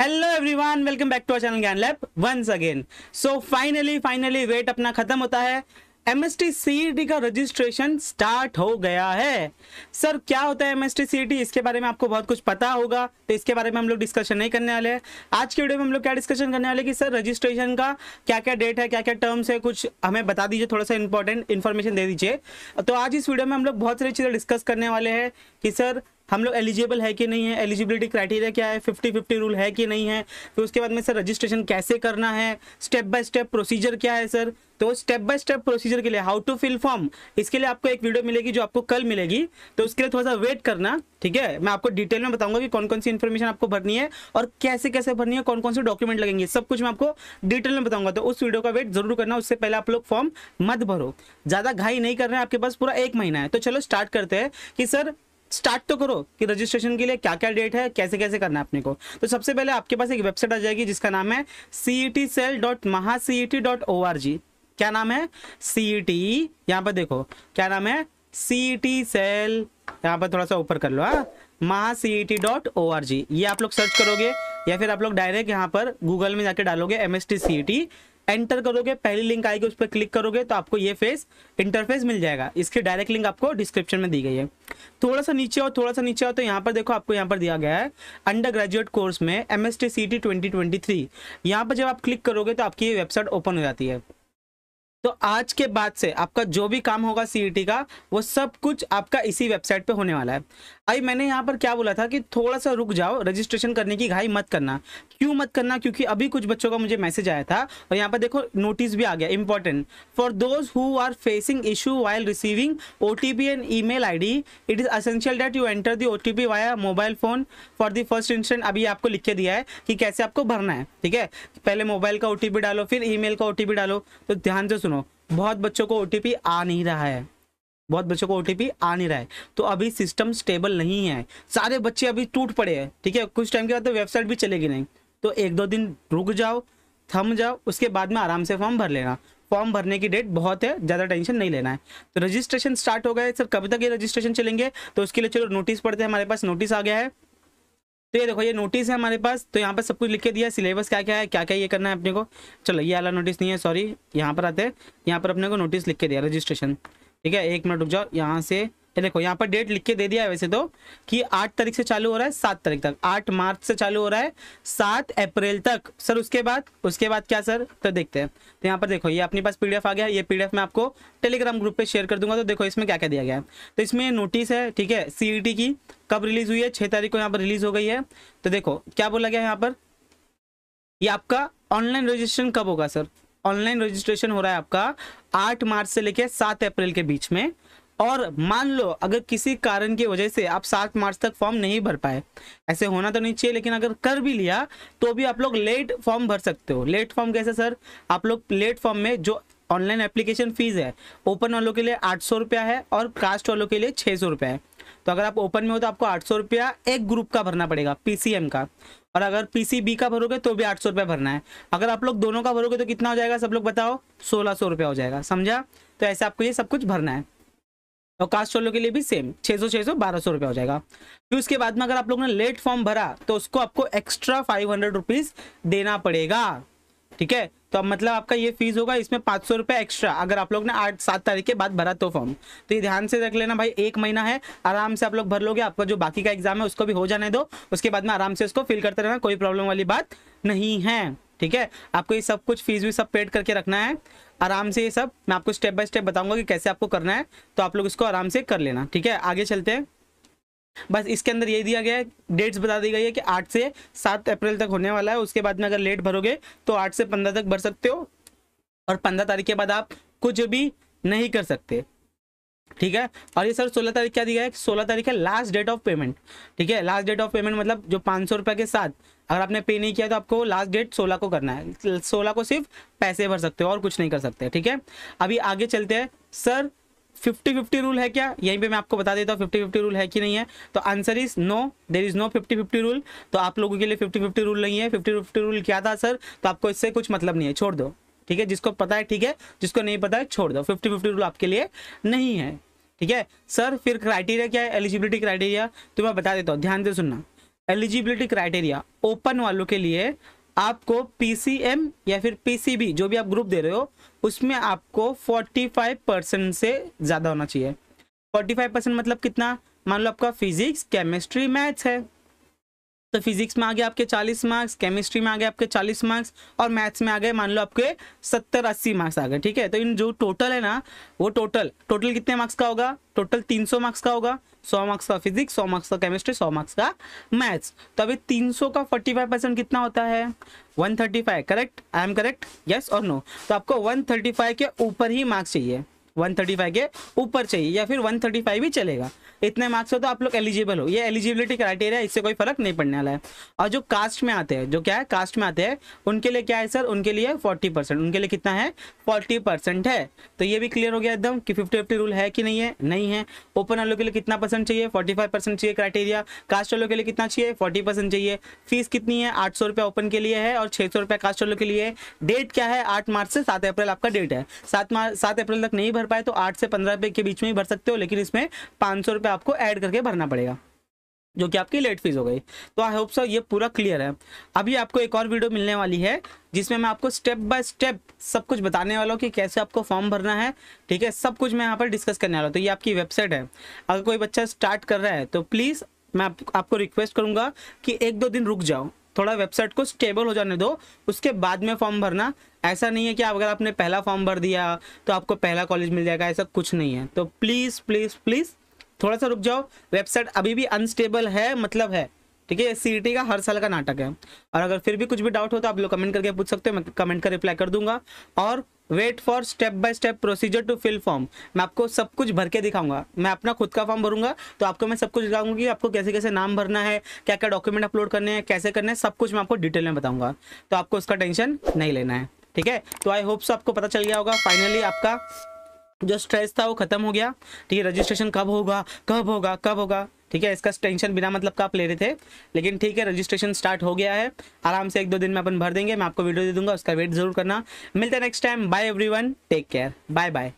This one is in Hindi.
hello everyone welcome back to our channel Gyan lab once again so finally finally wait अपना खत्म होता है एमएसटी टी e का रजिस्ट्रेशन स्टार्ट हो गया है सर क्या होता है एमएसटी सीईटी e इसके बारे में आपको बहुत कुछ पता होगा तो इसके बारे में हम लोग डिस्कशन नहीं करने वाले हैं आज की वीडियो में हम लोग क्या डिस्कशन करने वाले कि सर रजिस्ट्रेशन का क्या क्या डेट है क्या क्या टर्म्स है कुछ हमें बता दीजिए थोड़ा सा इंपॉर्टेंट इन्फॉर्मेशन दे दीजिए तो आज इस वीडियो में हम लोग बहुत सारी चीज़ें डिस्कस करने वाले हैं कि सर हम लोग एलिजिबल है कि नहीं है एलिजिबिलिटी क्राइटेरिया क्या है फिफ्टी फिफ्टी रूल है कि नहीं है फिर उसके बाद में सर रजिस्ट्रेशन कैसे करना है स्टेप बाय स्टेप प्रोसीजर क्या है सर तो स्टेप बाय स्टेप प्रोसीजर के लिए हाउ टू फिल फॉर्म इसके लिए आपको एक वीडियो मिलेगी जो आपको कल मिलेगी तो उसके लिए थोड़ा सा वेट करना ठीक है मैं आपको डिटेल में बताऊंगा कि कौन कौन सी इन्फॉर्मेशन आपको भरनी है और कैसे कैसे भरनी है कौन कौन से डॉक्यूमेंट लगेंगे सब कुछ मैं आपको डिटेल में बताऊंगा तो उस वीडियो का वेट जरूर करना उससे पहले आप लोग फॉर्म मत भरो ज़्यादा घाई नहीं कर रहे हैं आपके पास पूरा एक महीना है तो चलो स्टार्ट करते हैं कि सर स्टार्ट तो करो कि रजिस्ट्रेशन के लिए क्या क्या डेट है कैसे कैसे करना है अपने को तो सबसे पहले आपके पास एक वेबसाइट आ जाएगी जिसका नाम है C E T cell dot Maha C E T dot O R G क्या नाम है सी ई टी यहाँ पर देखो क्या नाम है सी ई टी सेल यहाँ पर थोड़ा सा ऊपर कर लो हाँ Maha C E T dot O R G ये आप लोग सर्च करोगे या फिर आप लोग डायरेक्ट यहाँ पर गूगल में जाके डालोगे M S T C E T enter करोगे पहली लिंक आएगी उस पर क्लिक करोगे तो आपको ये फेस इंटरफेस मिल जाएगा इसकी डायरेक्ट लिंक आपको डिस्क्रिप्शन में दी गई है थोड़ा सा नीचे और थोड़ा सा नीचे हो तो यहाँ पर देखो आपको यहाँ पर दिया गया है अंडर ग्रेजुएट कोर्स में M S T C T twenty twenty three यहाँ पर जब आप क्लिक करोगे तो आपकी ये वेबसाइट ओपन हो जाती है तो आज के बाद से आपका जो भी काम होगा सीईटी e का वो सब कुछ आपका इसी वेबसाइट पे होने वाला है आई मैंने यहाँ पर क्या बोला था कि थोड़ा सा रुक जाओ रजिस्ट्रेशन करने की घाई मत करना क्यों मत करना क्योंकि अभी कुछ बच्चों का मुझे मैसेज आया था और यहाँ पर देखो नोटिस भी आ गया important for those who are facing issue while receiving O and email I D it is essential that you enter the O T P mobile phone for the first instant अभी आपको लिख के दिया है कि कैसे आपको भरना है ठीक है पहले मोबाइल का ओ डालो फिर ई मेल का ओ डालो तो ध्यान से सुनो बहुत बच्चों को ओ आ नहीं रहा है बहुत बच्चों को ओ आ नहीं रहा है तो अभी सिस्टम स्टेबल नहीं है सारे बच्चे अभी टूट पड़े हैं ठीक है कुछ टाइम के बाद तो वेबसाइट भी चलेगी नहीं तो एक दो दिन रुक जाओ थम जाओ उसके बाद में आराम से फॉर्म भर लेना फॉर्म भरने की डेट बहुत है ज़्यादा टेंशन नहीं लेना है तो रजिस्ट्रेशन स्टार्ट हो गया है सर कभी तक ये रजिस्ट्रेशन चलेंगे तो उसके लिए चलो नोटिस पड़ते हैं हमारे पास नोटिस आ गया है तो ये देखो ये नोटिस है हमारे पास तो यहाँ पर सब कुछ लिख के दिया सिलेबस क्या क्या है क्या क्या ये करना है अपने को चलो ये वाला नोटिस नहीं है सॉरी यहाँ पर आते हैं यहाँ पर अपने को नोटिस लिख के दिया रजिस्ट्रेशन ठीक है एक मिनट रुक जाओ यहाँ से ये देखो यहाँ पर डेट लिख के दे दिया है वैसे तो कि आठ तारीख से चालू हो रहा है सात तारीख तक आठ मार्च से चालू हो रहा है सात अप्रैल तक सर उसके बाद उसके बाद क्या सर तो देखते हैं तो यहाँ पर देखो ये अपने पास पीडीएफ आ गया ये पीडीएफ मैं आपको टेलीग्राम ग्रुप पे शेयर कर दूंगा तो देखो इसमें क्या क्या दिया गया है तो इसमें नोटिस है ठीक है सीईटी की कब रिलीज हुई है छह तारीख को यहाँ पर रिलीज हो गई है तो देखो क्या बोला गया यहाँ पर ये आपका ऑनलाइन रजिस्ट्रेशन कब होगा सर ऑनलाइन रजिस्ट्रेशन हो रहा है आपका आठ मार्च से लेकर सात अप्रैल के बीच में और मान लो अगर किसी कारण की वजह से आप सात मार्च तक फॉर्म नहीं भर पाए ऐसे होना तो नहीं चाहिए लेकिन अगर कर भी लिया तो भी आप लोग लेट फॉर्म भर सकते हो लेट फॉर्म कैसे सर आप लोग लेट फॉर्म में जो ऑनलाइन एप्लीकेशन फीस है ओपन वालों के लिए आठ सौ रुपया है और कास्ट वालों के लिए छः सौ रुपया है तो अगर आप ओपन में हो तो आपको आठ सौ रुपया एक ग्रुप का भरना पड़ेगा पीसीएम का और अगर पीसीबी का भरोगे तो भी आठ सौ रुपया भरना है अगर आप लोग दोनों का भरोगे तो कितना हो जाएगा सब लोग बताओ सोलह सौ रुपया हो जाएगा समझा तो ऐसे आपको ये सब कुछ भरना है और कास्ट वालों के लिए भी सेम छः सौ छः सौ बारह सौ रुपया हो जाएगा फिर उसके बाद में अगर आप लोग ने लेट फॉर्म भरा तो उसको आपको एक्स्ट्रा फाइव हंड्रेड रुपीज़ देना पड़ेगा ठीक है तो अब मतलब आपका ये फीस होगा इसमें पाँच सौ रुपये एक्स्ट्रा अगर आप लोग ने आठ सात तारीख के बाद भरा तो फॉर्म तो ये ध्यान से रख लेना भाई एक महीना है आराम से आप लोग भर लोगे आपका जो बाकी का एग्जाम है उसको भी हो जाने दो उसके बाद में आराम से उसको फिल करते रहना कोई प्रॉब्लम वाली बात नहीं है ठीक है आपको ये सब कुछ फीस भी सब पेड करके रखना है आराम से ये सब मैं आपको स्टेप बाय स्टेप बताऊंगा कि कैसे आपको करना है तो आप लोग इसको आराम से कर लेना ठीक है आगे चलते हैं बस इसके अंदर ये दिया गया है डेट्स बता दी गई है कि आठ से सात अप्रैल तक होने वाला है उसके बाद में अगर लेट भरोगे तो आठ से पंद्रह तक भर सकते हो और पंद्रह तारीख के बाद आप कुछ भी नहीं कर सकते ठीक है और ये सर सोलह तारीख क्या दिया है सोलह तारीख है लास्ट डेट ऑफ पेमेंट ठीक है लास्ट डेट ऑफ पेमेंट मतलब जो पाँच सौ रुपये के साथ अगर आपने पे नहीं किया तो आपको लास्ट डेट सोलह को करना है सोलह को सिर्फ पैसे भर सकते हो और कुछ नहीं कर सकते ठीक है अभी आगे चलते हैं सर फिफ्टी फिफ्टी रूल है क्या यहीं पे मैं आपको बता देता हूँ फिफ्टी फिफ्टी रूल है कि नहीं है तो answer is no there is no fifty fifty rule तो आप लोगों के लिए फिफ्टी फिफ्टी रूल नहीं है फिफ्टी फिफ्टी रूल क्या था सर तो आपको इससे कुछ मतलब नहीं है छोड़ दो ठीक है जिसको पता है ठीक है जिसको नहीं पता है छोड़ दो फिफ्टी फिफ्टी रूल आपके लिए नहीं है ठीक है सर फिर क्राइटेरिया क्या है एलिजिबिलिटी क्राइटेरिया तो मैं बता देता हूँ ध्यान से सुनना एलिजिबिलिटी क्राइटेरिया ओपन वालों के लिए आपको पीसीएम या फिर पीसीबी जो भी आप ग्रुप दे रहे हो उसमें आपको 45 परसेंट से ज़्यादा होना चाहिए 45 परसेंट मतलब कितना मान लो आपका फिजिक्स केमिस्ट्री मैथ्स है तो फिजिक्स में आ गए आपके 40 मार्क्स केमिस्ट्री में आ गए आपके 40 मार्क्स और मैथ्स में आ गए मान लो आपके 70 80 मार्क्स आ गए ठीक है तो इन जो टोटल है ना वो टोटल टोटल कितने मार्क्स का होगा टोटल 300 मार्क्स का होगा 100 मार्क्स का फिजिक्स 100 मार्क्स का केमिस्ट्री 100 मार्क्स का मैथ्स तो अभी सौ का फाइव परसेंट कितना होता है five correct I am correct yes और नो तो आपको फाइव के ऊपर ही मार्क्स चाहिए 135 के ऊपर चाहिए या फिर 135 ही चलेगा इतने मार्क्स हो तो आप लोग एलिजिबल हो ये एलिजिबिलिटी क्राइटेरिया इससे कोई फर्क नहीं पड़ने वाला है और जो कास्ट में आते हैं जो क्या है कास्ट में आते हैं उनके लिए क्या है सर उनके लिए फोर्टी परसेंट उनके लिए कितना है फोर्टी परसेंट है तो ये भी क्लियर हो गया एकदम कि फिफ्टी फिफ्टी रूल है कि नहीं है नहीं है ओपन वालों के लिए कितना परसेंट चाहिए फोर्टी फाइव परसेंट चाहिए क्राइटेरिया कास्ट वालों के लिए कितना चाहिए फोर्टी परसेंट चाहिए फीस कितनी है आठ सौ रुपया ओपन के लिए है और छह सौ रुपया कास्ट वालों के लिए डेट क्या है आठ मार्च से सात अप्रैल आपका डेट है सात मार्च सात अप्रैल तक नहीं भर भर पाए तो आठ से पंद्रह रुपये के बीच में ही भर सकते हो लेकिन इसमें पाँच सौ रुपये आपको ऐड करके भरना पड़ेगा जो कि आपकी लेट फीस हो गई तो आई होप सो ये पूरा क्लियर है अभी आपको एक और वीडियो मिलने वाली है जिसमें मैं आपको स्टेप बाय स्टेप सब कुछ बताने वाला हूँ कि कैसे आपको फॉर्म भरना है ठीक है सब कुछ मैं यहाँ पर डिस्कस करने वाला हूँ तो ये आपकी वेबसाइट है अगर कोई बच्चा स्टार्ट कर रहा है तो प्लीज़ मैं आप, आपको रिक्वेस्ट करूँगा कि एक दो दिन रुक जाओ थोड़ा वेबसाइट को स्टेबल हो जाने दो उसके बाद में फॉर्म भरना ऐसा नहीं है कि अगर आपने पहला फॉर्म भर दिया तो आपको पहला कॉलेज मिल जाएगा ऐसा कुछ नहीं है तो प्लीज़ प्लीज़ प्लीज़ थोड़ा सा रुक जाओ वेबसाइट अभी भी अनस्टेबल है मतलब है ठीक है सी e का हर साल का नाटक है और अगर फिर भी कुछ भी डाउट हो तो आप लोग कमेंट करके पूछ सकते हो मैं कमेंट का रिप्लाई कर दूंगा और wait for step by step procedure to fill form मैं आपको सब कुछ भर के दिखाऊंगा मैं अपना खुद का फॉर्म भरूंगा तो आपको मैं सब कुछ दिखाऊंगा कि आपको कैसे कैसे नाम भरना है क्या क्या डॉक्यूमेंट अपलोड करने हैं कैसे करने हैं सब कुछ मैं आपको डिटेल में बताऊंगा तो आपको उसका टेंशन नहीं लेना है ठीक है तो आई होप सो आपको पता चल गया होगा फाइनली आपका जो स्ट्रेस था वो खत्म हो गया ठीक है रजिस्ट्रेशन कब होगा कब होगा कब होगा ठीक है इसका टेंशन बिना मतलब का आप ले रहे थे लेकिन ठीक है रजिस्ट्रेशन स्टार्ट हो गया है आराम से एक दो दिन में अपन भर देंगे मैं आपको वीडियो दे दूंगा उसका वेट जरूर करना मिलते हैं next time bye everyone take care bye bye